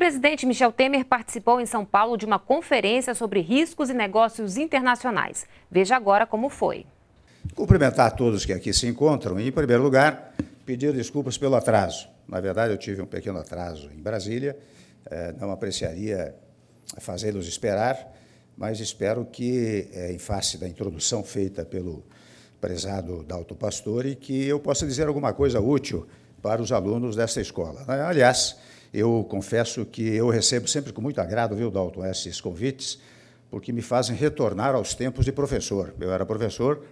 presidente Michel Temer participou em São Paulo de uma conferência sobre riscos e negócios internacionais. Veja agora como foi. Cumprimentar todos que aqui se encontram e, em primeiro lugar, pedir desculpas pelo atraso. Na verdade, eu tive um pequeno atraso em Brasília, é, não apreciaria fazê-los esperar, mas espero que, é, em face da introdução feita pelo prezado Dalto Pastore, que eu possa dizer alguma coisa útil para os alunos desta escola. Né? Aliás, eu confesso que eu recebo sempre com muito agrado, viu, Dalton, esses convites, porque me fazem retornar aos tempos de professor. Eu era professor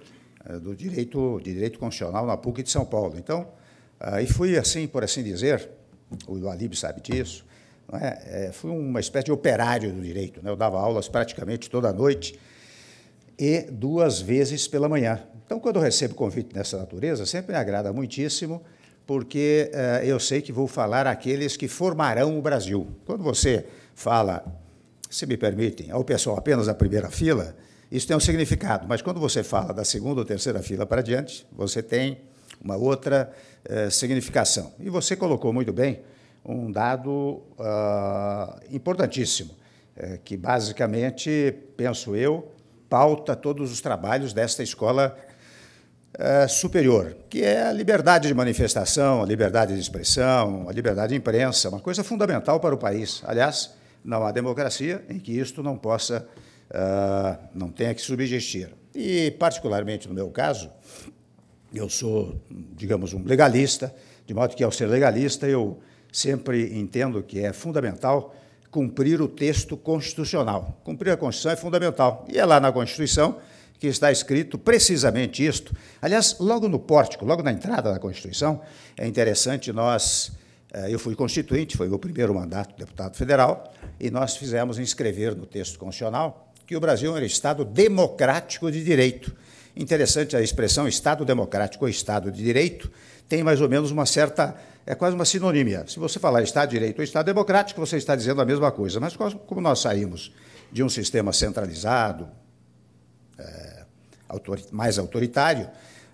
eh, do direito, de direito constitucional na PUC de São Paulo. Então, eh, e fui assim, por assim dizer, o Alib sabe disso, é? Eh, fui uma espécie de operário do direito. Né? Eu dava aulas praticamente toda noite e duas vezes pela manhã. Então, quando eu recebo convite dessa natureza, sempre me agrada muitíssimo porque uh, eu sei que vou falar aqueles que formarão o Brasil. Quando você fala, se me permitem, ao pessoal apenas da primeira fila, isso tem um significado, mas quando você fala da segunda ou terceira fila para diante, você tem uma outra uh, significação. E você colocou muito bem um dado uh, importantíssimo, eh, que basicamente, penso eu, pauta todos os trabalhos desta escola é, superior, que é a liberdade de manifestação, a liberdade de expressão, a liberdade de imprensa, uma coisa fundamental para o país. Aliás, não há democracia em que isto não possa, uh, não tenha que subsistir. E, particularmente no meu caso, eu sou, digamos, um legalista, de modo que, ao ser legalista, eu sempre entendo que é fundamental cumprir o texto constitucional. Cumprir a Constituição é fundamental. E é lá na Constituição que está escrito precisamente isto. Aliás, logo no pórtico, logo na entrada da Constituição, é interessante nós. Eh, eu fui constituinte, foi meu primeiro mandato de deputado federal, e nós fizemos inscrever no texto constitucional que o Brasil era Estado democrático de direito. Interessante a expressão Estado democrático ou Estado de direito, tem mais ou menos uma certa. É quase uma sinonímia. Se você falar Estado de direito ou Estado democrático, você está dizendo a mesma coisa. Mas como nós saímos de um sistema centralizado, mais autoritário,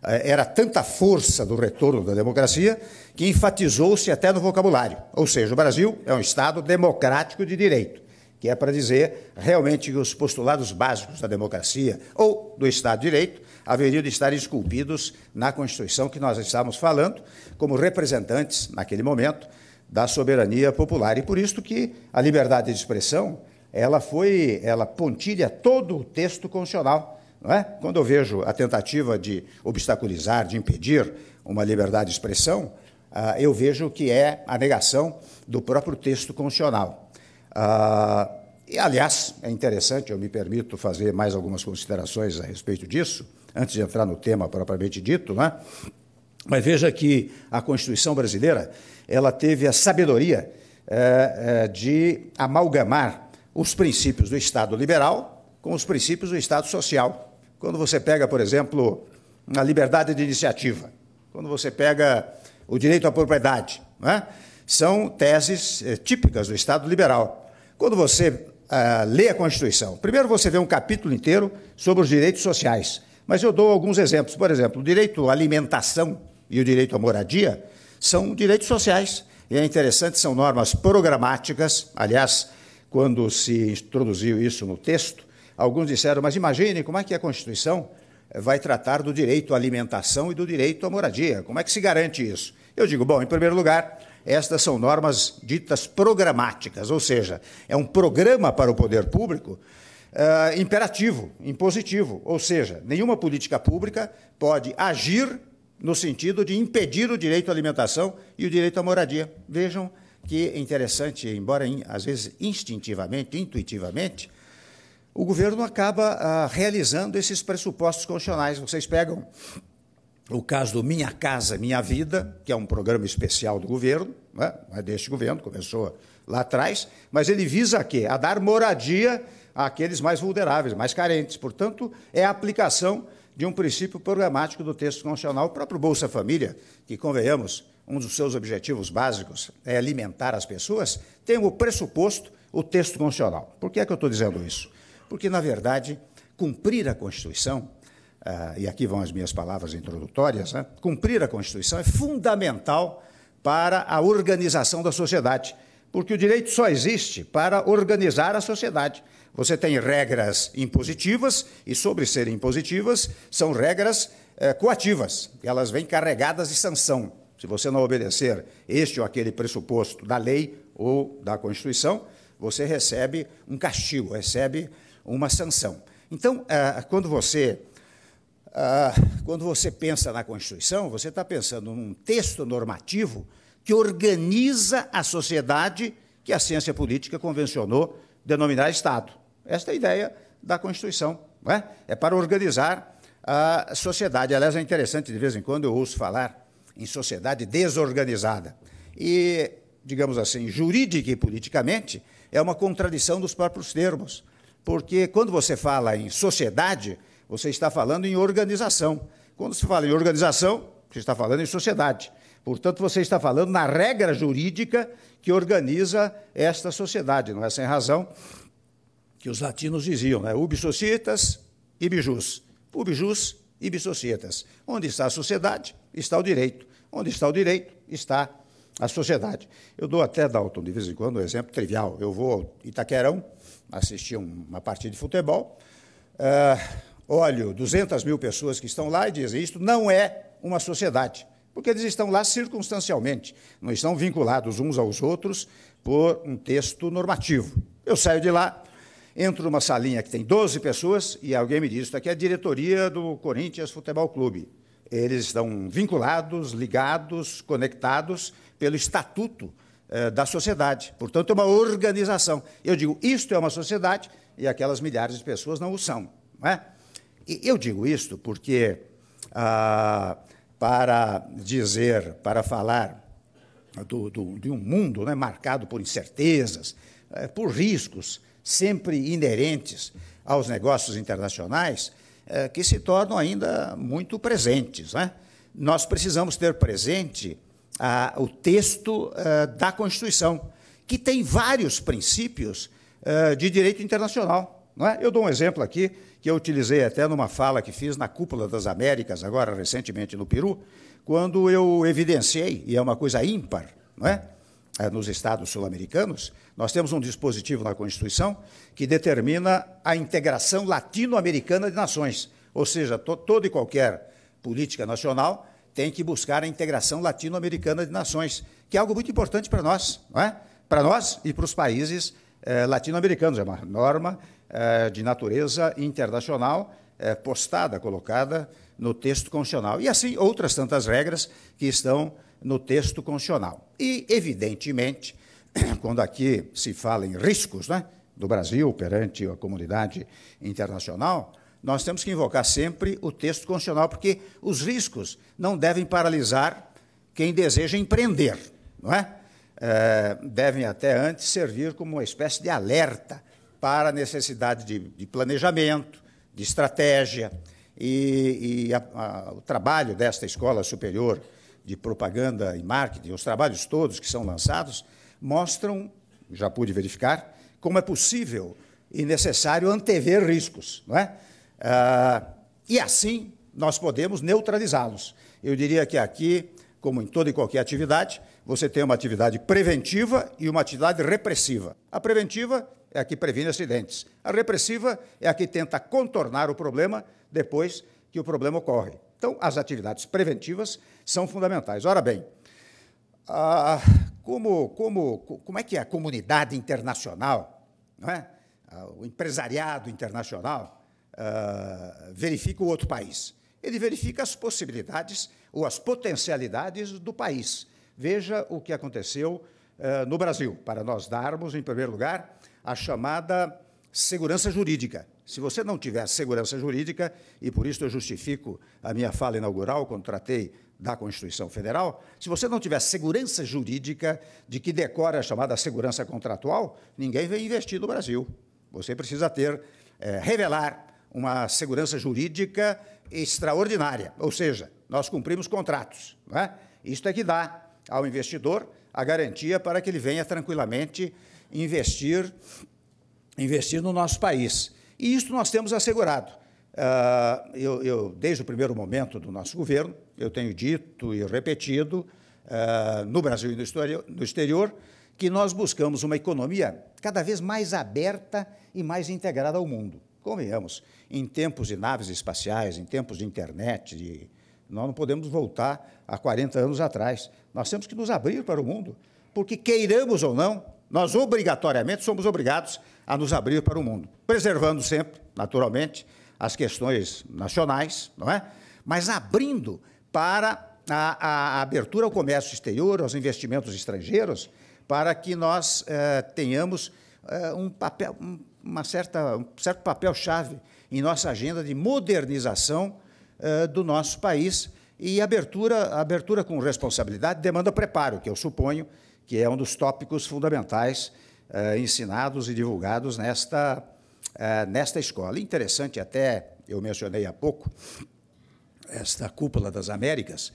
eh, era tanta força do retorno da democracia que enfatizou-se até no vocabulário. Ou seja, o Brasil é um Estado democrático de direito, que é para dizer realmente que os postulados básicos da democracia ou do Estado de Direito haveriam de estar esculpidos na Constituição que nós estávamos falando, como representantes, naquele momento, da soberania popular. E por isso que a liberdade de expressão ela foi, ela pontilha todo o texto constitucional é? Quando eu vejo a tentativa de obstaculizar, de impedir uma liberdade de expressão, uh, eu vejo que é a negação do próprio texto constitucional. Uh, e, aliás, é interessante, eu me permito fazer mais algumas considerações a respeito disso, antes de entrar no tema propriamente dito, né? mas veja que a Constituição brasileira ela teve a sabedoria eh, eh, de amalgamar os princípios do Estado liberal com os princípios do Estado social. Quando você pega, por exemplo, a liberdade de iniciativa, quando você pega o direito à propriedade, é? são teses eh, típicas do Estado liberal. Quando você ah, lê a Constituição, primeiro você vê um capítulo inteiro sobre os direitos sociais, mas eu dou alguns exemplos. Por exemplo, o direito à alimentação e o direito à moradia são direitos sociais. E é interessante, são normas programáticas. Aliás, quando se introduziu isso no texto, Alguns disseram, mas imagine como é que a Constituição eh, vai tratar do direito à alimentação e do direito à moradia. Como é que se garante isso? Eu digo, bom, em primeiro lugar, estas são normas ditas programáticas, ou seja, é um programa para o poder público uh, imperativo, impositivo, ou seja, nenhuma política pública pode agir no sentido de impedir o direito à alimentação e o direito à moradia. Vejam que é interessante, embora às vezes instintivamente, intuitivamente, o governo acaba ah, realizando esses pressupostos constitucionais. Vocês pegam o caso do Minha Casa Minha Vida, que é um programa especial do governo, né? é deste governo, começou lá atrás, mas ele visa a quê? A dar moradia àqueles mais vulneráveis, mais carentes. Portanto, é a aplicação de um princípio programático do texto constitucional. O próprio Bolsa Família, que, convenhamos, um dos seus objetivos básicos é alimentar as pessoas, tem o pressuposto, o texto constitucional. Por que é que eu estou dizendo isso? porque, na verdade, cumprir a Constituição, uh, e aqui vão as minhas palavras introdutórias, né? cumprir a Constituição é fundamental para a organização da sociedade, porque o direito só existe para organizar a sociedade. Você tem regras impositivas, e sobre serem impositivas, são regras uh, coativas, elas vêm carregadas de sanção. Se você não obedecer este ou aquele pressuposto da lei ou da Constituição, você recebe um castigo, recebe uma sanção. Então, ah, quando você ah, quando você pensa na Constituição, você está pensando num texto normativo que organiza a sociedade que a ciência política convencionou denominar Estado. Esta é a ideia da Constituição. Não é? é para organizar a sociedade. Aliás, é interessante, de vez em quando eu ouço falar em sociedade desorganizada. E, digamos assim, jurídica e politicamente, é uma contradição dos próprios termos porque quando você fala em sociedade, você está falando em organização. Quando se fala em organização, você está falando em sociedade. Portanto, você está falando na regra jurídica que organiza esta sociedade. Não é sem razão que os latinos diziam, né? Ubi societas, ibi jus. Ubi jus, ibi societas. Onde está a sociedade, está o direito. Onde está o direito, está a sociedade. Eu dou até, Dalton, de vez em quando, um exemplo trivial. Eu vou ao Itaquerão assistir uma partida de futebol, uh, olho 200 mil pessoas que estão lá e dizem: isto não é uma sociedade porque eles estão lá circunstancialmente, não estão vinculados uns aos outros por um texto normativo. Eu saio de lá, entro numa salinha que tem 12 pessoas e alguém me diz: Isso aqui é a diretoria do Corinthians Futebol Clube eles estão vinculados, ligados, conectados pelo estatuto eh, da sociedade. Portanto, é uma organização. Eu digo, isto é uma sociedade e aquelas milhares de pessoas não o são. Não é? E eu digo isto porque, ah, para dizer, para falar do, do, de um mundo né, marcado por incertezas, eh, por riscos sempre inerentes aos negócios internacionais, eh, que se tornam ainda muito presentes. Né? Nós precisamos ter presente ah, o texto ah, da Constituição, que tem vários princípios ah, de direito internacional. Não é? Eu dou um exemplo aqui que eu utilizei até numa fala que fiz na Cúpula das Américas, agora recentemente no Peru, quando eu evidenciei, e é uma coisa ímpar, não é? Eh, nos estados sul-americanos, nós temos um dispositivo na Constituição que determina a integração latino-americana de nações. Ou seja, to toda e qualquer política nacional tem que buscar a integração latino-americana de nações, que é algo muito importante para nós, não é? Para nós e para os países eh, latino-americanos. É uma norma eh, de natureza internacional eh, postada, colocada no texto constitucional. E assim outras tantas regras que estão no texto constitucional. E, evidentemente, quando aqui se fala em riscos né, do Brasil perante a comunidade internacional, nós temos que invocar sempre o texto constitucional, porque os riscos não devem paralisar quem deseja empreender, não é? é devem até antes servir como uma espécie de alerta para a necessidade de, de planejamento, de estratégia, e, e a, a, o trabalho desta escola superior de propaganda e marketing, os trabalhos todos que são lançados, mostram, já pude verificar, como é possível e necessário antever riscos. Não é? Ah, e assim nós podemos neutralizá-los. Eu diria que aqui, como em toda e qualquer atividade, você tem uma atividade preventiva e uma atividade repressiva. A preventiva é a que previne acidentes. A repressiva é a que tenta contornar o problema depois que o problema ocorre. Então, as atividades preventivas são fundamentais. Ora bem, ah, como, como, como é que é a comunidade internacional, é? Ah, o empresariado internacional, ah, verifica o outro país? Ele verifica as possibilidades ou as potencialidades do país. Veja o que aconteceu ah, no Brasil, para nós darmos, em primeiro lugar, a chamada segurança jurídica. Se você não tiver segurança jurídica, e por isso eu justifico a minha fala inaugural quando tratei da Constituição Federal, se você não tiver segurança jurídica de que decora a chamada segurança contratual, ninguém vem investir no Brasil. Você precisa ter, é, revelar uma segurança jurídica extraordinária, ou seja, nós cumprimos contratos. Não é? Isto é que dá ao investidor a garantia para que ele venha tranquilamente investir, investir no nosso país. E isso nós temos assegurado. Uh, eu, eu, desde o primeiro momento do nosso governo, eu tenho dito e repetido, uh, no Brasil e no exterior, no exterior, que nós buscamos uma economia cada vez mais aberta e mais integrada ao mundo. Convenhamos, em tempos de naves espaciais, em tempos de internet, de, nós não podemos voltar a 40 anos atrás. Nós temos que nos abrir para o mundo, porque queiramos ou não, nós obrigatoriamente somos obrigados a nos abrir para o mundo, preservando sempre, naturalmente, as questões nacionais, não é? Mas abrindo para a, a abertura ao comércio exterior, aos investimentos estrangeiros, para que nós eh, tenhamos eh, um papel, uma certa, um certo papel-chave em nossa agenda de modernização eh, do nosso país e abertura, abertura com responsabilidade demanda preparo, que eu suponho que é um dos tópicos fundamentais uh, ensinados e divulgados nesta, uh, nesta escola. Interessante, até eu mencionei há pouco, esta cúpula das Américas,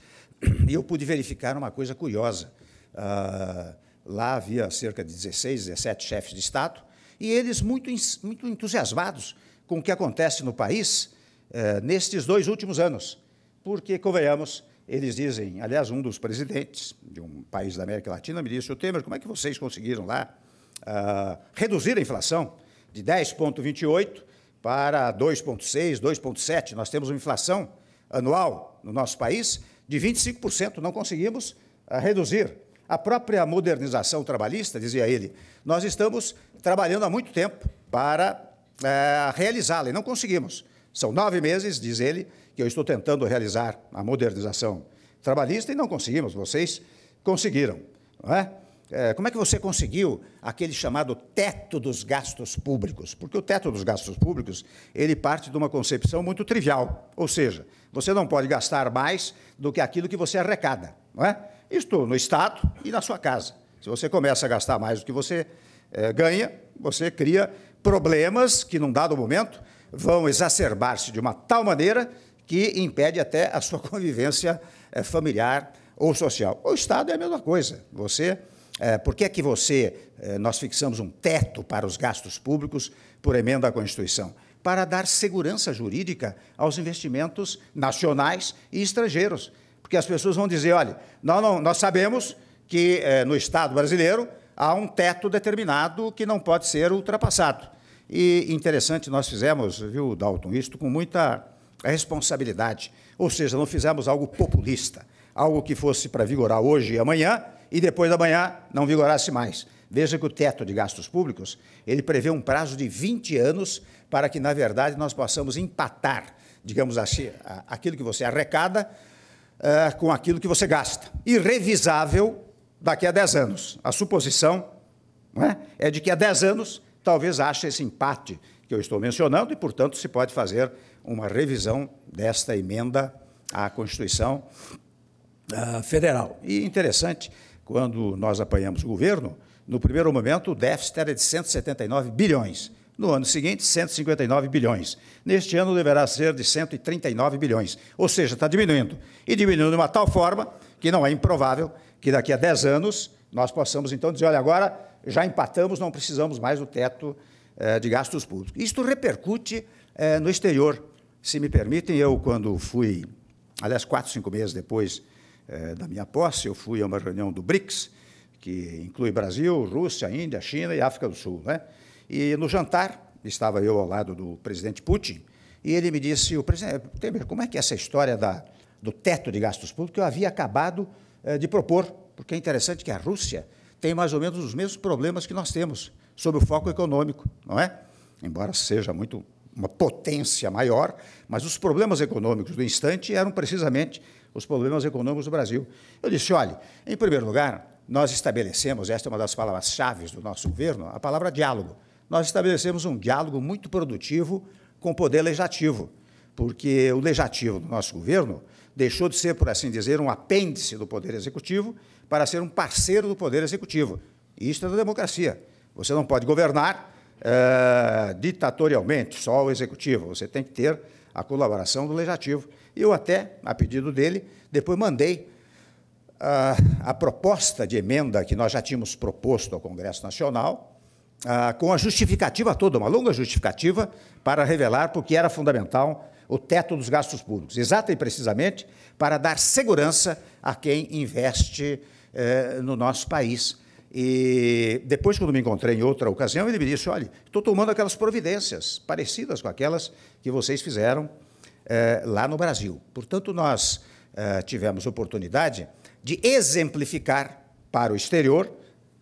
e eu pude verificar uma coisa curiosa. Uh, lá havia cerca de 16, 17 chefes de Estado, e eles muito, muito entusiasmados com o que acontece no país eh, nestes dois últimos anos, porque, convenhamos, eles dizem, aliás, um dos presidentes de um país da América Latina me disse, o Temer, como é que vocês conseguiram lá reduzir a inflação de 10,28 para 2,6, 2,7. Nós temos uma inflação anual no nosso país de 25%, não conseguimos uh, reduzir. A própria modernização trabalhista, dizia ele, nós estamos trabalhando há muito tempo para uh, realizá-la e não conseguimos. São nove meses, diz ele, que eu estou tentando realizar a modernização trabalhista e não conseguimos, vocês conseguiram. Não é? É, como é que você conseguiu aquele chamado teto dos gastos públicos? Porque o teto dos gastos públicos ele parte de uma concepção muito trivial, ou seja, você não pode gastar mais do que aquilo que você arrecada, não é? Isto no Estado e na sua casa. Se você começa a gastar mais do que você é, ganha, você cria problemas que, num dado momento, vão exacerbar-se de uma tal maneira que impede até a sua convivência é, familiar ou social. O Estado é a mesma coisa. Você é, por que é que você, é, nós fixamos um teto para os gastos públicos por emenda à Constituição? Para dar segurança jurídica aos investimentos nacionais e estrangeiros. Porque as pessoas vão dizer: olha, nós, não, nós sabemos que é, no Estado brasileiro há um teto determinado que não pode ser ultrapassado. E interessante, nós fizemos, viu, Dalton, isto com muita responsabilidade. Ou seja, não fizemos algo populista, algo que fosse para vigorar hoje e amanhã, e depois da manhã não vigorasse mais. Veja que o teto de gastos públicos, ele prevê um prazo de 20 anos para que, na verdade, nós possamos empatar, digamos assim, aquilo que você arrecada uh, com aquilo que você gasta. Irrevisável daqui a 10 anos. A suposição é? é de que há 10 anos talvez ache esse empate que eu estou mencionando e, portanto, se pode fazer uma revisão desta emenda à Constituição uh, Federal. E interessante quando nós apanhamos o governo, no primeiro momento o déficit era de 179 bilhões. No ano seguinte, 159 bilhões. Neste ano deverá ser de 139 bilhões. Ou seja, está diminuindo. E diminuindo de uma tal forma que não é improvável que daqui a 10 anos nós possamos então dizer: olha, agora já empatamos, não precisamos mais do teto eh, de gastos públicos. Isto repercute eh, no exterior. Se me permitem, eu, quando fui, aliás, quatro, cinco meses depois eh, da minha posse, eu fui a uma reunião do BRICS, que inclui Brasil, Rússia, Índia, China e África do Sul. Né? E no jantar, estava eu ao lado do presidente Putin, e ele me disse, o presidente Temer, como é que é essa história da, do teto de gastos públicos que eu havia acabado eh, de propor? Porque é interessante que a Rússia tem mais ou menos os mesmos problemas que nós temos, sob o foco econômico, não é? Embora seja muito uma potência maior, mas os problemas econômicos do instante eram precisamente os problemas econômicos do Brasil. Eu disse, olhe, em primeiro lugar, nós estabelecemos, esta é uma das palavras-chave do nosso governo, a palavra diálogo. Nós estabelecemos um diálogo muito produtivo com o poder legislativo, porque o legislativo do nosso governo deixou de ser, por assim dizer, um apêndice do poder executivo para ser um parceiro do poder executivo. Isto é da democracia. Você não pode governar eh, ditatorialmente, só o executivo. Você tem que ter a colaboração do legislativo. Eu até, a pedido dele, depois mandei a, ah, a proposta de emenda que nós já tínhamos proposto ao Congresso Nacional, a, ah, com a justificativa toda, uma longa justificativa, para revelar porque era fundamental o teto dos gastos públicos, exata e precisamente para dar segurança a quem investe eh, no nosso país. E depois, quando me encontrei em outra ocasião, ele me disse: olha, estou tomando aquelas providências parecidas com aquelas que vocês fizeram eh, lá no Brasil. Portanto, nós eh, tivemos oportunidade de exemplificar para o exterior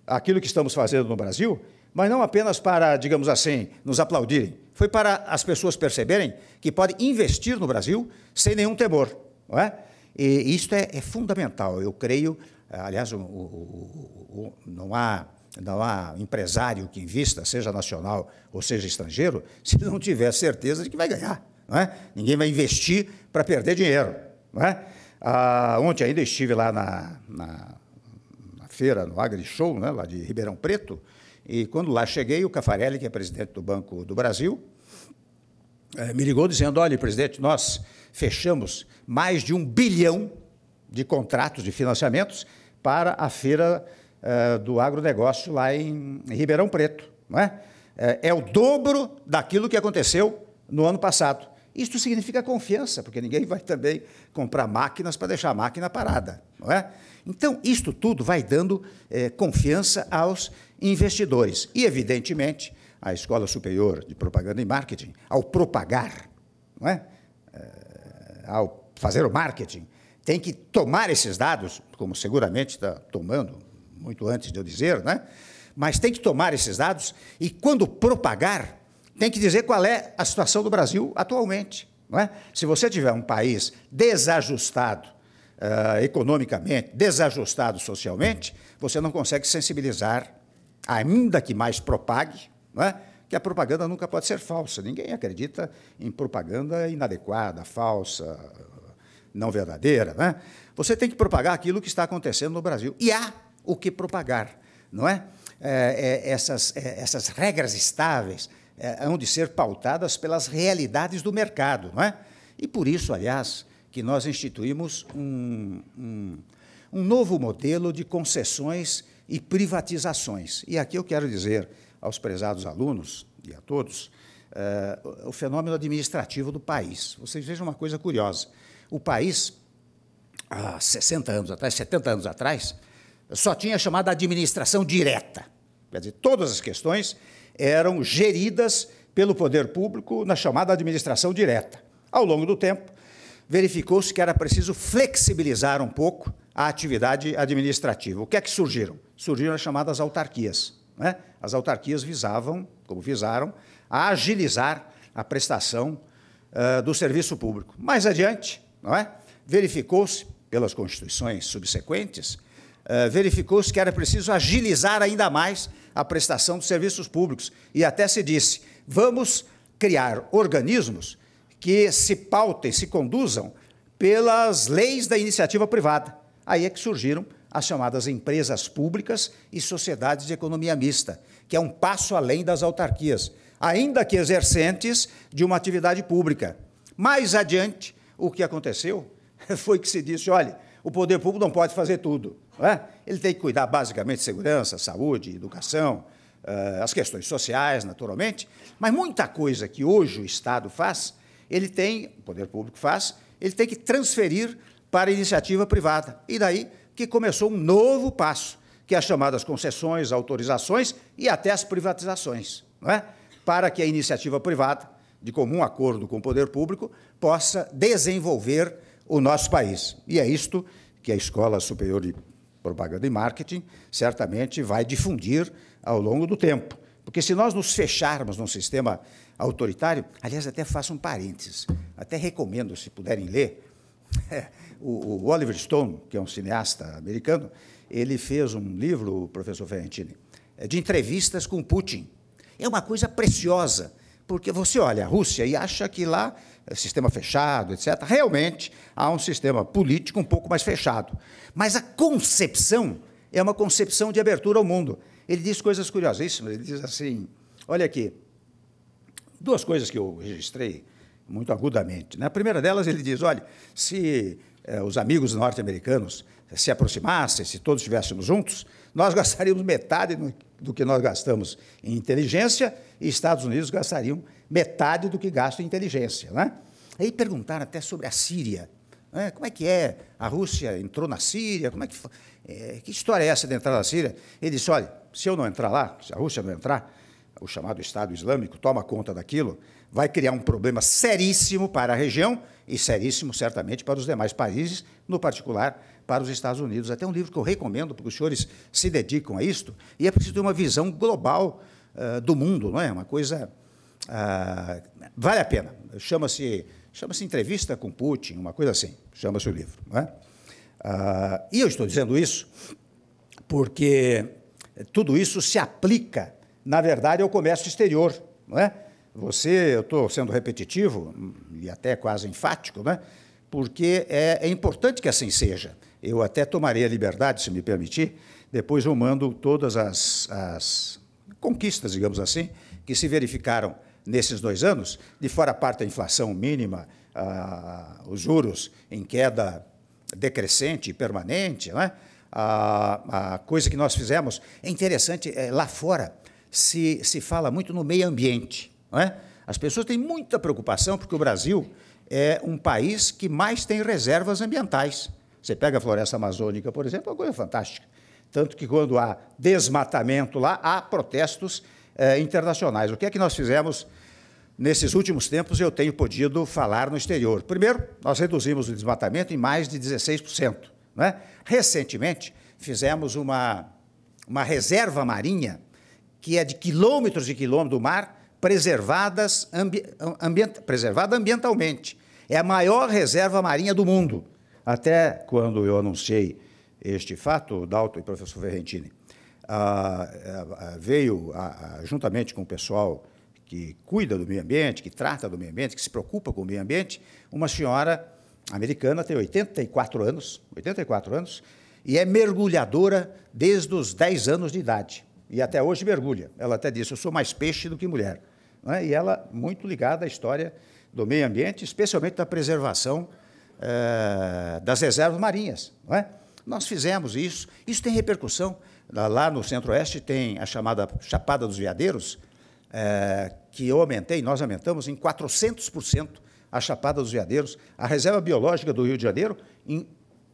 aquilo que estamos fazendo no Brasil, mas não apenas para, digamos assim, nos aplaudirem. Foi para as pessoas perceberem que podem investir no Brasil sem nenhum temor. Não é? E isso é, é fundamental. Eu creio, eh, aliás, o, o, o, não há não há empresário que invista, seja nacional ou seja estrangeiro, se não tiver certeza de que vai ganhar. Não é? Ninguém vai investir para perder dinheiro. Não é? Ah, ontem ainda estive lá na, na, na feira, no Agri Show, né, lá de Ribeirão Preto, e quando lá cheguei, o Cafarelli, que é presidente do Banco do Brasil, eh, me ligou dizendo: olha, presidente, nós fechamos mais de um bilhão de contratos de financiamentos para a feira uh, do agronegócio lá em, em Ribeirão Preto. Não é? Eh, é o dobro daquilo que aconteceu no ano passado. Isto significa confiança, porque ninguém vai também comprar máquinas para deixar a máquina parada, não é? Então, isto tudo vai dando é, confiança aos investidores. E, evidentemente, a Escola Superior de Propaganda e Marketing, ao propagar, não é? é ao fazer o marketing, tem que tomar esses dados, como seguramente está tomando, muito antes de eu dizer, né? mas tem que tomar esses dados e, quando propagar, tem que dizer qual é a situação do Brasil atualmente. Não é? Se você tiver um país desajustado uh, economicamente, desajustado socialmente, você não consegue sensibilizar, ainda que mais propague, não é? que a propaganda nunca pode ser falsa. Ninguém acredita em propaganda inadequada, falsa, não verdadeira. é? Você tem que propagar aquilo que está acontecendo no Brasil. E há o que propagar, não é? é, é essas, é, essas regras estáveis, é, hão de ser pautadas pelas realidades do mercado, não é? E por isso, aliás, que nós instituímos um, um, um novo modelo de concessões e privatizações. E aqui eu quero dizer aos prezados alunos e a todos é, o fenômeno administrativo do país. Vocês vejam uma coisa curiosa. O país, há 60 anos atrás, 70 anos atrás, só tinha chamada administração direta. Quer dizer, todas as questões eram geridas pelo poder público na chamada administração direta. Ao longo do tempo, verificou-se que era preciso flexibilizar um pouco a atividade administrativa. O que é que surgiram? Surgiram as chamadas autarquias. Né? As autarquias visavam, como visaram, a agilizar a prestação uh, do serviço público. Mais adiante, não é? verificou-se, pelas constituições subsequentes, eh, verificou-se que era preciso agilizar ainda mais a prestação dos serviços públicos. E até se disse: vamos criar organismos que se pautem, se conduzam pelas leis da iniciativa privada. Aí é que surgiram as chamadas empresas públicas e sociedades de economia mista, que é um passo além das autarquias, ainda que exercentes de uma atividade pública. Mais adiante, o que aconteceu foi que se disse: olha, o poder público não pode fazer tudo. É? Ele tem que cuidar basicamente de segurança, saúde, educação, eh, as questões sociais, naturalmente, mas muita coisa que hoje o Estado faz, ele tem, o poder público faz, ele tem que transferir para a iniciativa privada. E daí que começou um novo passo, que é as chamadas concessões, autorizações e até as privatizações, não é? para que a iniciativa privada, de comum acordo com o poder público, possa desenvolver o nosso país. E é isto que a Escola Superior de propaganda e marketing, certamente vai difundir ao longo do tempo. Porque se nós nos fecharmos num sistema autoritário, aliás, até faço um parênteses, até recomendo, se puderem ler, o, Oliver Stone, que é um cineasta americano, ele fez um livro, professor Ferrantini, é de entrevistas com Putin. É uma coisa preciosa, porque você olha a Rússia e acha que lá eh, sistema fechado, etc. Realmente há um sistema político um pouco mais fechado. Mas a concepção é uma concepção de abertura ao mundo. Ele diz coisas curiosíssimas. Ele diz assim: olha aqui, duas coisas que eu registrei muito agudamente. Né? A primeira delas, ele diz: olha, se eh, os amigos norte-americanos se aproximassem, se todos estivéssemos juntos, nós gastaríamos metade do que nós gastamos em inteligência e Estados Unidos gastariam metade do que gastam em inteligência. Né? Aí perguntaram até sobre a Síria. Né? Como é que é? A Rússia entrou na Síria? Como é que, é, que história é essa de entrar na Síria? Ele disse: olha, se eu não entrar lá, se a Rússia não entrar, o chamado Estado Islâmico toma conta daquilo, vai criar um problema seríssimo para a região e seríssimo, certamente, para os demais países, no particular para os Estados Unidos. Até um livro que eu recomendo, porque os senhores se dedicam a isto, e é preciso ter uma visão global uh, do mundo, não é? Uma coisa. Uh, vale a pena. Chama-se chama-se Entrevista com Putin, uma coisa assim, chama-se o livro. Não é? Uh, e eu estou dizendo isso porque tudo isso se aplica, na verdade, ao comércio exterior. Não é? Você, eu estou sendo repetitivo hum, e até quase enfático, né? porque é, é importante que assim seja. Eu até tomarei a liberdade, se me permitir, depois eu mando todas as, as conquistas, digamos assim, que se verificaram nesses dois anos, de fora a parte da inflação mínima, ah, os juros em queda decrescente, e permanente, né? a, a coisa que nós fizemos. É interessante, é, lá fora se, se fala muito no meio ambiente. Não é? As pessoas têm muita preocupação porque o Brasil é um país que mais tem reservas ambientais. Você pega a floresta amazônica, por exemplo, é uma coisa fantástica. Tanto que quando há desmatamento lá, há protestos eh, internacionais. O que é que nós fizemos nesses últimos tempos? Eu tenho podido falar no exterior. Primeiro, nós reduzimos o desmatamento em mais de 16%. Né? Recentemente, fizemos uma, uma reserva marinha, que é de quilômetros e quilômetros do mar, preservadas ambi preservada ambientalmente. É a maior reserva marinha do mundo. Até quando eu anunciei este fato, Dalton e professor Ferrentini, ah, veio juntamente com o pessoal que cuida do meio ambiente, que trata do meio ambiente, que se preocupa com o meio ambiente, uma senhora americana, tem 84 anos, 84 anos, e é mergulhadora desde os 10 anos de idade. E até hoje mergulha. Ela até disse: Eu sou mais peixe do que mulher. É? E ela muito ligada à história do meio ambiente, especialmente da preservação é, das reservas marinhas. Não é? Nós fizemos isso, isso tem repercussão. Lá no Centro-Oeste tem a chamada Chapada dos Veadeiros, é, que eu aumentei, nós aumentamos em 400% a Chapada dos Veadeiros, a reserva biológica do Rio de Janeiro em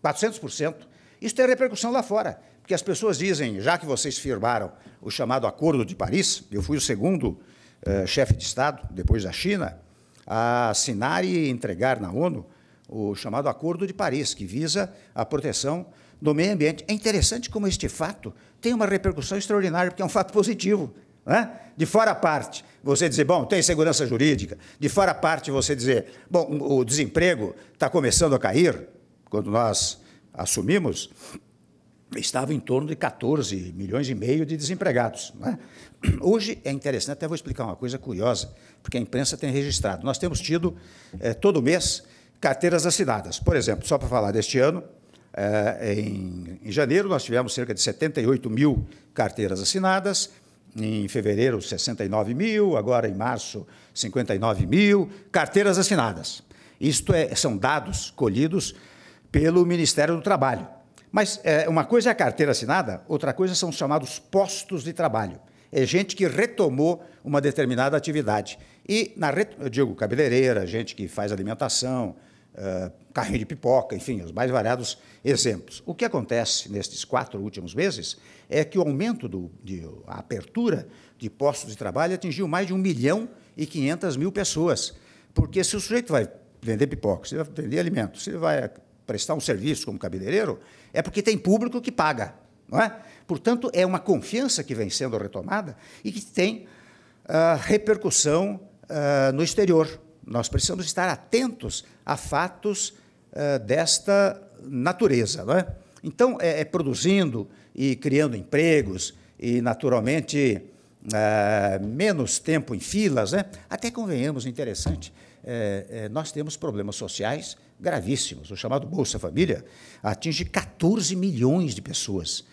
400%. Isso tem repercussão lá fora, porque as pessoas dizem, já que vocês firmaram o chamado Acordo de Paris, eu fui o segundo é, chefe de Estado, depois da China, a assinar e entregar na ONU o chamado Acordo de Paris, que visa a proteção do meio ambiente. É interessante como este fato tem uma repercussão extraordinária, porque é um fato positivo. Né? De fora a parte, você dizer, bom, tem segurança jurídica. De fora a parte, você dizer, bom, o desemprego está começando a cair, quando nós assumimos, estava em torno de 14 milhões e meio de desempregados. né? Hoje é interessante, até vou explicar uma coisa curiosa, porque a imprensa tem registrado. Nós temos tido, é, todo mês, Carteiras assinadas. Por exemplo, só para falar deste ano, eh, em, janeiro nós tivemos cerca de 78 mil carteiras assinadas, em fevereiro 69 mil, agora em março 59 mil carteiras assinadas. Isto é, são dados colhidos pelo Ministério do Trabalho. Mas é, uma coisa é a carteira assinada, outra coisa são os chamados postos de trabalho. É gente que retomou uma determinada atividade. E, na, eu digo, cabeleireira, gente que faz alimentação, ah, carrinho de pipoca, enfim, os mais variados exemplos. O que acontece nestes quatro últimos meses é que o aumento do, de a apertura de postos de trabalho atingiu mais de 1 milhão e 500 mil pessoas. Porque se o sujeito vai vender pipoca, se vai vender alimento, se vai prestar um serviço como cabeleireiro, é porque tem público que paga. Não é? Portanto, é uma confiança que vem sendo retomada e que tem uh, repercussão uh, no exterior. Nós precisamos estar atentos a fatos eh, desta natureza. Não é? Então, é, é, produzindo e criando empregos e, naturalmente, eh, menos tempo em filas, né? até convenhamos, interessante, é, nós temos problemas sociais gravíssimos. O chamado Bolsa Família atinge 14 milhões de pessoas.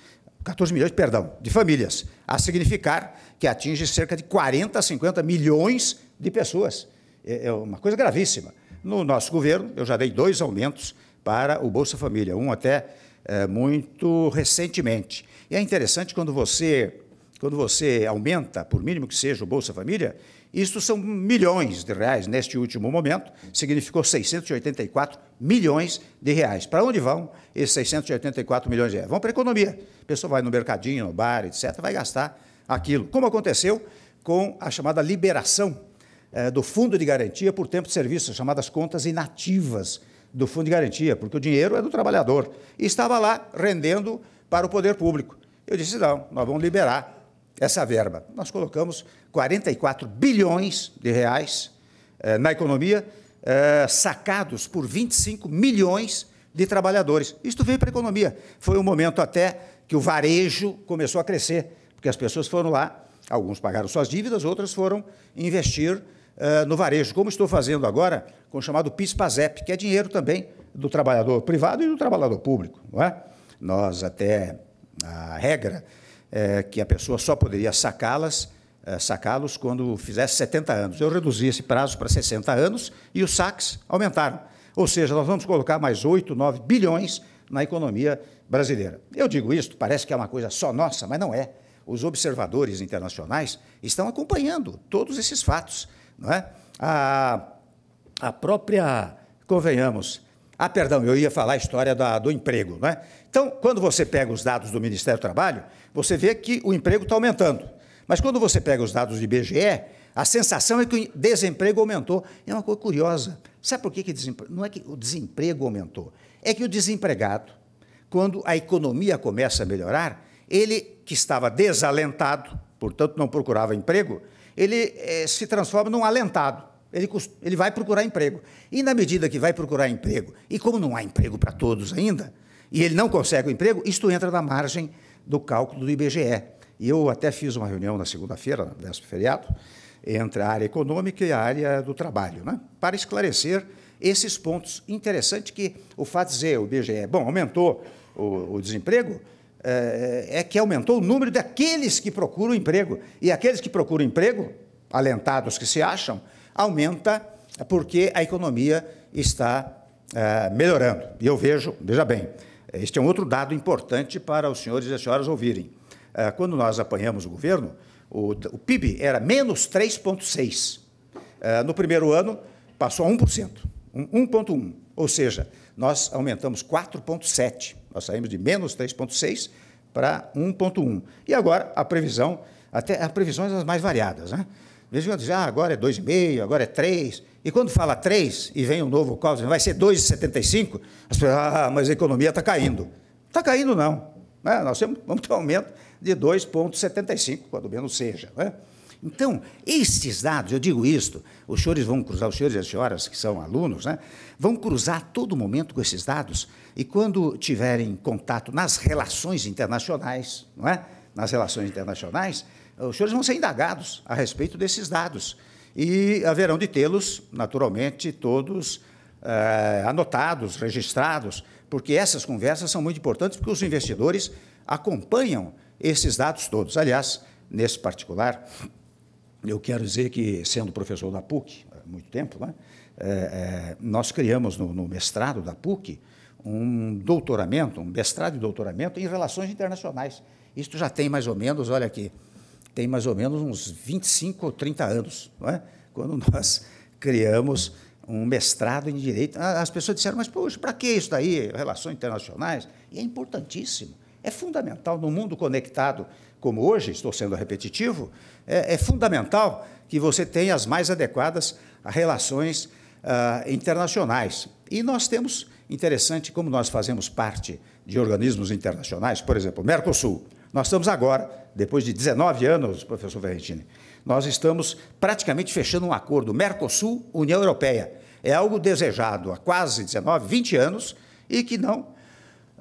14 milhões, perdão, de famílias, a significar que atinge cerca de 40 50 milhões de pessoas. É, é uma coisa gravíssima. No nosso governo, eu já dei dois aumentos para o Bolsa Família, um até é, muito recentemente. E é interessante quando você, quando você aumenta, por mínimo que seja, o Bolsa Família, isto são milhões de reais. Neste último momento, significou 684 milhões de reais. Para onde vão esses 684 milhões de reais? Vão para a economia. A pessoa vai no mercadinho, no bar, etc., vai gastar aquilo. Como aconteceu com a chamada liberação eh, do Fundo de Garantia por Tempo de Serviço, chamadas contas inativas do Fundo de Garantia, porque o dinheiro é do trabalhador. E estava lá rendendo para o poder público. Eu disse: não, nós vamos liberar essa verba. Nós colocamos 44 bilhões de reais eh, na economia, eh, sacados por 25 milhões de trabalhadores. Isto veio para a economia. Foi um momento até que o varejo começou a crescer, porque as pessoas foram lá, alguns pagaram suas dívidas, outras foram investir uh, no varejo, como estou fazendo agora com o chamado PIS-PASEP, que é dinheiro também do trabalhador privado e do trabalhador público. Não é? Nós até a regra é que a pessoa só poderia sacá-las, eh, sacá-los quando fizesse 70 anos. Eu reduzi esse prazo para 60 anos e os saques aumentaram. Ou seja, nós vamos colocar mais 8, 9 bilhões na economia brasileira. Eu digo isso, parece que é uma coisa só nossa, mas não é. Os observadores internacionais estão acompanhando todos esses fatos não é? A, a própria, convenhamos, ah, perdão, eu ia falar a história da, do emprego, não é? Então, quando você pega os dados do Ministério do Trabalho, você vê que o emprego está aumentando. Mas quando você pega os dados do IBGE, a sensação é que o desemprego aumentou. É uma coisa curiosa. Sabe por que, que desemprego? não é que o desemprego aumentou? É que o desempregado, quando a economia começa a melhorar, ele que estava desalentado, portanto não procurava emprego, ele é, se transforma num alentado. Ele, ele vai procurar emprego. E na medida que vai procurar emprego, e como não há emprego para todos ainda, e ele não consegue o emprego, isto entra na margem do cálculo do IBGE. E eu até fiz uma reunião na segunda-feira, no décimo feriado, entre a área econômica e a área do trabalho, né? para esclarecer esses pontos interessantes que o fato de dizer o IBGE, bom, aumentou o, o desemprego, é, é, é que aumentou o número daqueles que procuram emprego. E aqueles que procuram emprego, alentados que se acham, aumenta porque a economia está é, melhorando. E eu vejo, veja bem, este é um outro dado importante para os senhores e as senhoras ouvirem. Quando nós apanhamos o governo, o, PIB era menos 3,6. No primeiro ano, passou a 1%, 1,1. Ou seja, nós aumentamos 4,7%. Nós saímos de menos 3,6 para 1,1. E agora a previsão, até as previsões as mais variadas, né? Eles vão ah, agora é 2,5, agora é 3. E quando fala 3 e vem um novo cálculo, vai ser 2,75, as pessoas, ah, mas a economia está caindo. Está caindo, não. Né? Nós temos, vamos ter um aumento de 2,75, quando menos seja. Né? Então, estes dados, eu digo isto, os senhores vão cruzar, os senhores e as senhoras que são alunos, né, vão cruzar a todo momento com esses dados e quando tiverem contato nas relações internacionais, não é? Nas relações internacionais, os senhores vão ser indagados a respeito desses dados e haverão de tê-los, naturalmente, todos eh, anotados, registrados, porque essas conversas são muito importantes porque os investidores acompanham esses dados todos. Aliás, nesse particular, eu quero dizer que, sendo professor da PUC há muito tempo, né, é, é, nós criamos no, no, mestrado da PUC um doutoramento, um mestrado e doutoramento em relações internacionais. Isto já tem mais ou menos, olha aqui, tem mais ou menos uns 25 ou 30 anos, não é? quando nós criamos um mestrado em direito. Ah, as pessoas disseram, mas, poxa, para que isso daí, relações internacionais? E é importantíssimo, é fundamental no mundo conectado como hoje, estou sendo repetitivo, é, é fundamental que você tenha as mais adequadas relações ah, internacionais. E nós temos, interessante, como nós fazemos parte de organismos internacionais, por exemplo, Mercosul. Nós estamos agora, depois de 19 anos, professor Ferrentini, nós estamos praticamente fechando um acordo Mercosul-União Europeia. É algo desejado há quase 19, 20 anos e que não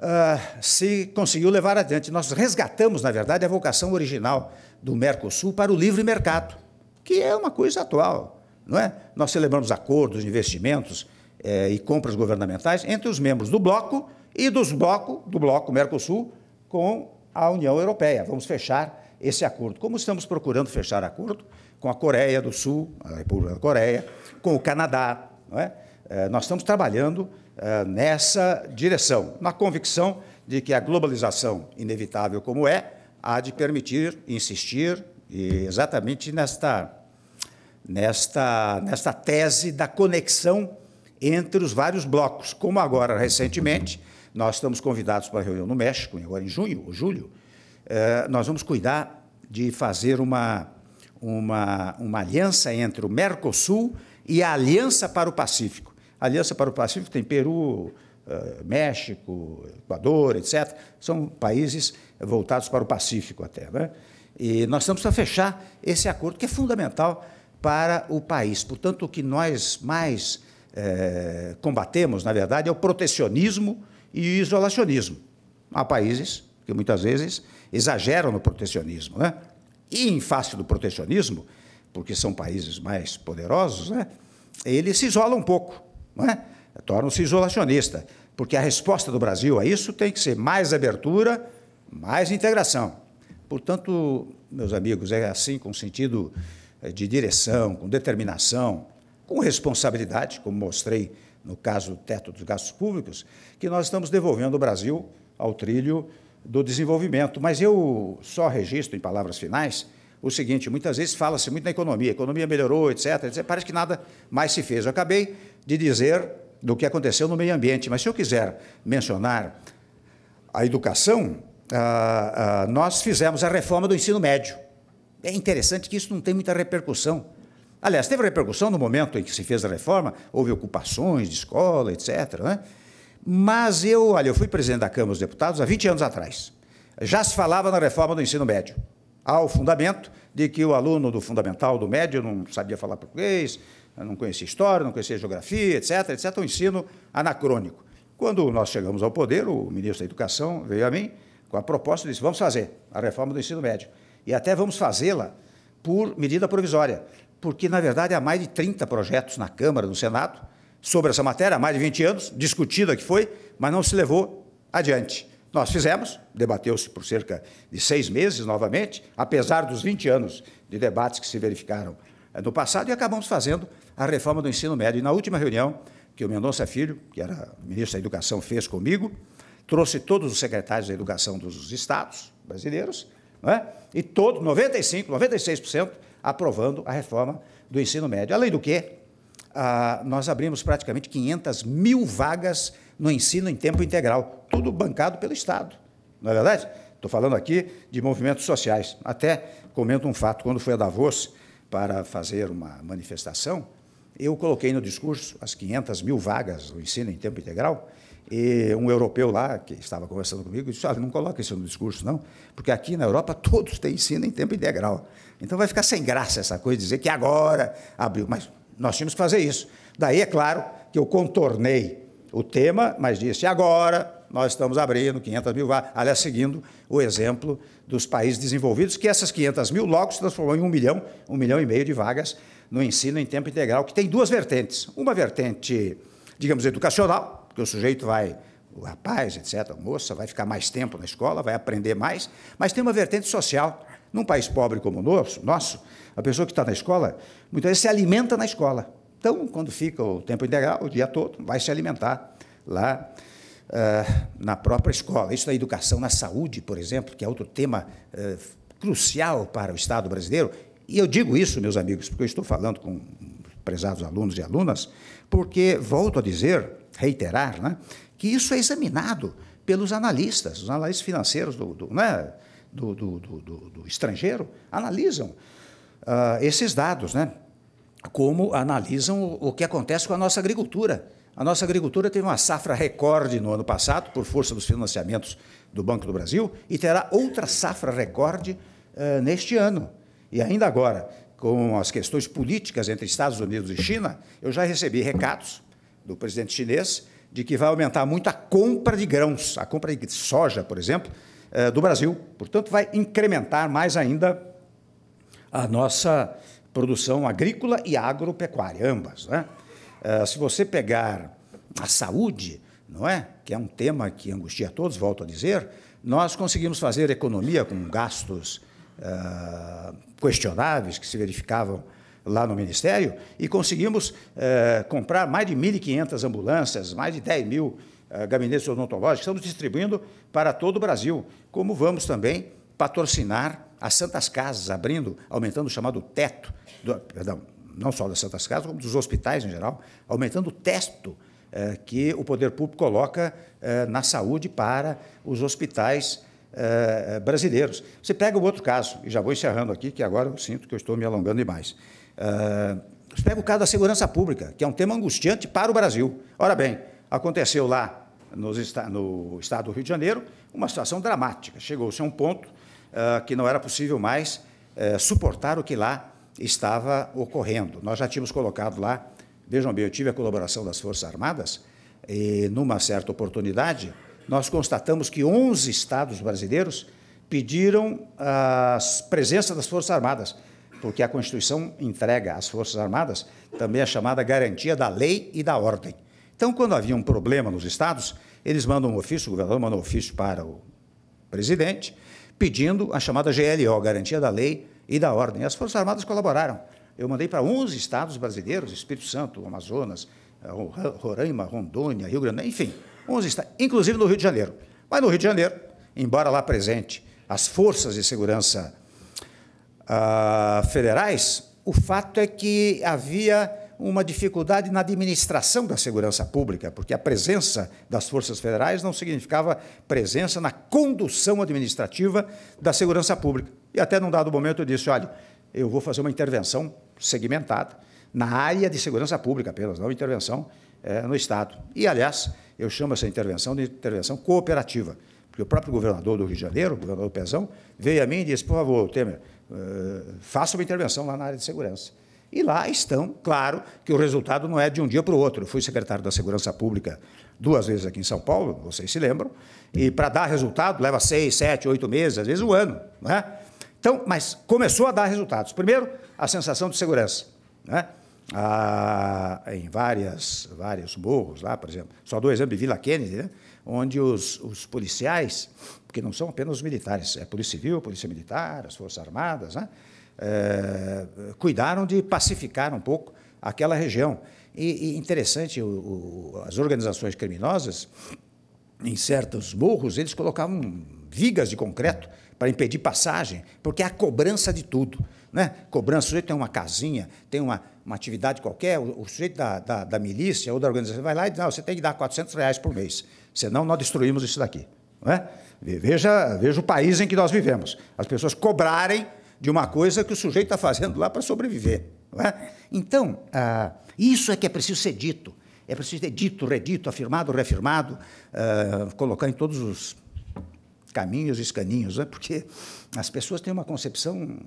ah, se conseguiu levar adiante. Nós resgatamos, na verdade, a vocação original do Mercosul para o livre mercado, que é uma coisa atual. Não é? Nós celebramos acordos, investimentos eh, e compras governamentais entre os membros do bloco e dos bloco, do bloco Mercosul com a União Europeia. Vamos fechar esse acordo. Como estamos procurando fechar acordo com a Coreia do Sul, a República da Coreia, com o Canadá, não é? É, nós estamos trabalhando é, nessa direção, na convicção de que a globalização, inevitável como é, há de permitir insistir exatamente nesta, nesta, nesta tese da conexão entre os vários blocos, como agora, recentemente, nós estamos convidados para a reunião no México, agora em junho ou julho, é, nós vamos cuidar de fazer uma, uma, uma aliança entre o Mercosul e a Aliança para o Pacífico Aliança para é o Pacífico tem Peru, eh, México, Equador, etc. São países voltados para o Pacífico até. Né? E nós estamos para fechar esse acordo, que é fundamental para o país. Portanto, o que nós mais é, combatemos, na verdade, é o protecionismo e o isolacionismo. Há países que muitas vezes exageram no protecionismo. Né? E, em face do protecionismo, porque são países mais poderosos, né? eles se isolam um pouco não é? Tornam-se isolacionista, porque a resposta do Brasil a isso tem que ser mais abertura, mais integração. Portanto, meus amigos, é assim com sentido eh, de direção, com determinação, com responsabilidade, como mostrei no caso do teto dos gastos públicos, que nós estamos devolvendo o Brasil ao trilho do desenvolvimento. Mas eu só registro em palavras finais o seguinte: muitas vezes fala-se muito na economia, a economia melhorou, etc, etc. Parece que nada mais se fez. Eu acabei de dizer do que aconteceu no meio ambiente, mas se eu quiser mencionar a educação, ah, ah, nós fizemos a reforma do ensino médio. É interessante que isso não tem muita repercussão. Aliás, teve repercussão no momento em que se fez a reforma, houve ocupações de escola, etc. Né? Mas eu, olha, eu fui presidente da Câmara dos Deputados há 20 anos atrás. Já se falava na reforma do ensino médio. Há o fundamento de que o aluno do fundamental, do médio, não sabia falar português, não conhecia história, não conhecia geografia, etc., etc., um ensino anacrônico. Quando nós chegamos ao poder, o ministro da Educação veio a mim com a proposta e disse: vamos fazer a reforma do ensino médio. E até vamos fazê-la por medida provisória, porque, na verdade, há mais de 30 projetos na Câmara, no Senado, sobre essa matéria, há mais de 20 anos, discutida que foi, mas não se levou adiante. Nós fizemos, debateu-se por cerca de seis meses novamente, apesar dos 20 anos de debates que se verificaram eh, no passado, e acabamos fazendo a reforma do ensino médio. E na última reunião que o Mendonça Filho, que era ministro da Educação, fez comigo, trouxe todos os secretários da educação dos estados brasileiros, não é? e todos, 95%, 96%, aprovando a reforma do ensino médio. Além do que, ah, nós abrimos praticamente 500 mil vagas no ensino em tempo integral, tudo bancado pelo Estado. Não é verdade? Estou falando aqui de movimentos sociais. Até comento um fato: quando fui a Davos para fazer uma manifestação, eu coloquei no discurso as 500 mil vagas do ensino em tempo integral. E um europeu lá, que estava conversando comigo, disse: Olha, não coloca isso no discurso, não, porque aqui na Europa todos têm ensino em tempo integral. Então vai ficar sem graça essa coisa de dizer que agora abriu. Mas nós tínhamos que fazer isso. Daí, é claro, que eu contornei o tema, mas disse: agora nós estamos abrindo 500 mil vagas, aliás, seguindo o exemplo dos países desenvolvidos, que essas 500 mil logo se transformou em um milhão, um milhão e meio de vagas no ensino em tempo integral, que tem duas vertentes. Uma vertente, digamos, educacional, que o sujeito vai, o rapaz, etc., a moça, vai ficar mais tempo na escola, vai aprender mais, mas tem uma vertente social. Num país pobre como o nosso, nosso a pessoa que está na escola, muitas vezes se alimenta na escola então, quando fica o tempo integral, o dia todo, vai se alimentar lá uh, na própria escola. Isso da educação na saúde, por exemplo, que é outro tema uh, crucial para o Estado brasileiro. E eu digo isso, meus amigos, porque eu estou falando com prezados alunos e alunas, porque, volto a dizer, reiterar, né, que isso é examinado pelos analistas, os analistas financeiros do, do, né, do, do, do estrangeiro analisam uh, esses dados, né? como analisam o que acontece com a nossa agricultura. A nossa agricultura teve uma safra recorde no ano passado, por força dos financiamentos do Banco do Brasil, e terá outra safra recorde uh, neste ano. E ainda agora, com as questões políticas entre Estados Unidos e China, eu já recebi recados do presidente chinês de que vai aumentar muito a compra de grãos, a compra de soja, por exemplo, uh, do Brasil. Portanto, vai incrementar mais ainda a nossa produção agrícola e agropecuária, ambas. Né? Ah, se você pegar a saúde, não é? que é um tema que angustia a todos, volto a dizer, nós conseguimos fazer economia com gastos ah, questionáveis que se verificavam lá no Ministério e conseguimos eh, comprar mais de 1.500 ambulâncias, mais de 10 mil ah, gabinetes odontológicos, estamos distribuindo para todo o Brasil, como vamos também patrocinar as Santas Casas abrindo, aumentando o chamado teto, do, perdão, não só das Santas Casas, como dos hospitais em geral, aumentando o teto eh, que o poder público coloca eh, na saúde para os hospitais eh, brasileiros. Você pega o outro caso, e já vou encerrando aqui, que agora eu sinto que eu estou me alongando demais. você pega o caso da segurança pública, que é um tema angustiante para o Brasil. Ora bem, aconteceu lá nos, no estado do Rio de Janeiro uma situação dramática. Chegou-se a um ponto ah, que não era possível mais eh, suportar o que lá estava ocorrendo. Nós já tínhamos colocado lá, vejam bem, eu tive a colaboração das Forças Armadas, e numa certa oportunidade, nós constatamos que 11 estados brasileiros pediram a presença das Forças Armadas, porque a Constituição entrega às Forças Armadas também a chamada garantia da lei e da ordem. Então, quando havia um problema nos estados, eles mandam um ofício, o governador manda um ofício para o presidente, pedindo a chamada GLO, Garantia da Lei e da Ordem. As Forças Armadas colaboraram. Eu mandei para 11 estados brasileiros, Espírito Santo, Amazonas, eh, Roraima, Rondônia, Rio Grande, enfim, 11 estados, inclusive no Rio de Janeiro. Mas no Rio de Janeiro, embora lá presente as forças de segurança ah, federais, o fato é que havia uma dificuldade na administração da segurança pública, porque a presença das forças federais não significava presença na condução administrativa da segurança pública. E até num dado momento eu disse: olha, eu vou fazer uma intervenção segmentada na área de segurança pública apenas, não intervenção é, no Estado. E, aliás, eu chamo essa intervenção de intervenção cooperativa, porque o próprio governador do Rio de Janeiro, o governador Pezão, veio a mim e disse: por favor, Temer, eh, faça uma intervenção lá na área de segurança. E lá estão, claro, que o resultado não é de um dia para o outro. Eu fui secretário da Segurança Pública duas vezes aqui em São Paulo, vocês se lembram, e para dar resultado leva seis, sete, oito meses, às vezes um ano. Né? Então, mas começou a dar resultados. Primeiro, a sensação de segurança. Né? Ah, em várias, vários morros lá, por exemplo. Só dou exemplo de Vila Kennedy, né? onde os, os, policiais, porque não são apenas os militares, é Polícia Civil, Polícia Militar, as Forças Armadas, né? É, cuidaram de pacificar um pouco aquela região. E, e interessante, o, o, as organizações criminosas, em certos morros, eles colocavam vigas de concreto para impedir passagem, porque há é cobrança de tudo. Né? Cobrança, o sujeito tem uma casinha, tem uma, uma atividade qualquer, o, o sujeito da, da, da, milícia ou da organização vai lá e diz, não, você tem que dar 400 reais por mês, senão nós destruímos isso daqui. Não é? veja, veja o país em que nós vivemos. As pessoas cobrarem de uma coisa que o sujeito está fazendo lá para sobreviver. É? Então, ah, isso é que é preciso ser dito. É preciso ser dito, redito, afirmado, reafirmado, ah, colocar em todos os caminhos e escaninhos, né? porque as pessoas têm uma concepção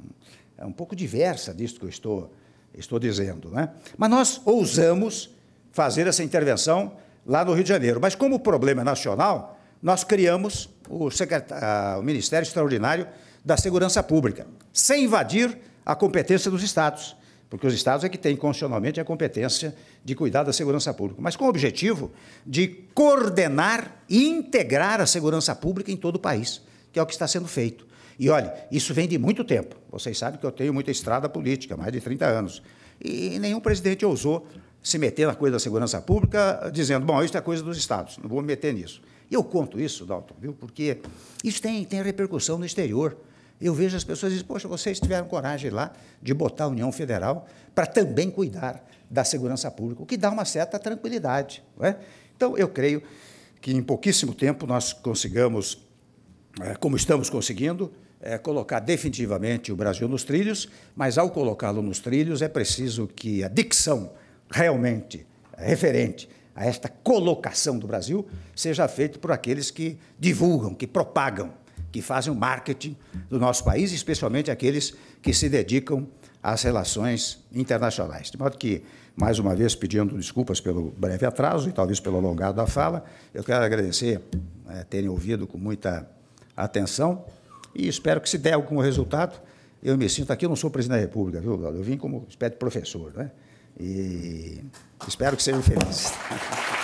é um pouco diversa disso que eu estou, estou dizendo. Né? Mas nós ousamos fazer essa intervenção lá no Rio de Janeiro. Mas como o problema é nacional, nós criamos o, o Ministério Extraordinário da segurança pública, sem invadir a competência dos Estados, porque os Estados é que têm constitucionalmente a competência de cuidar da segurança pública, mas com o objetivo de coordenar e integrar a segurança pública em todo o país, que é o que está sendo feito. E olhe, isso vem de muito tempo. Vocês sabem que eu tenho muita estrada política, mais de 30 anos. E nenhum presidente ousou se meter na coisa da segurança pública, dizendo, bom, isso é coisa dos Estados, não vou me meter nisso. E eu conto isso, Dalton, viu? porque isso tem, tem repercussão no exterior. Eu vejo as pessoas dizendo, poxa, vocês tiveram coragem lá de botar a União Federal para também cuidar da segurança pública, o que dá uma certa tranquilidade. É? Então, eu creio que em pouquíssimo tempo nós consigamos, é, como estamos conseguindo, é, colocar definitivamente o Brasil nos trilhos, mas ao colocá-lo nos trilhos é preciso que a dicção realmente referente a esta colocação do Brasil seja feita por aqueles que divulgam, que propagam que fazem o marketing do nosso país, especialmente aqueles que se dedicam às relações internacionais. De modo que, mais uma vez, pedindo desculpas pelo breve atraso e talvez pelo alongado da fala, eu quero agradecer é, terem ouvido com muita atenção e espero que se der algum resultado. Eu me sinto aqui, eu não sou presidente da República, viu, Eu vim como espécie de professor, né? E espero que sejam felizes.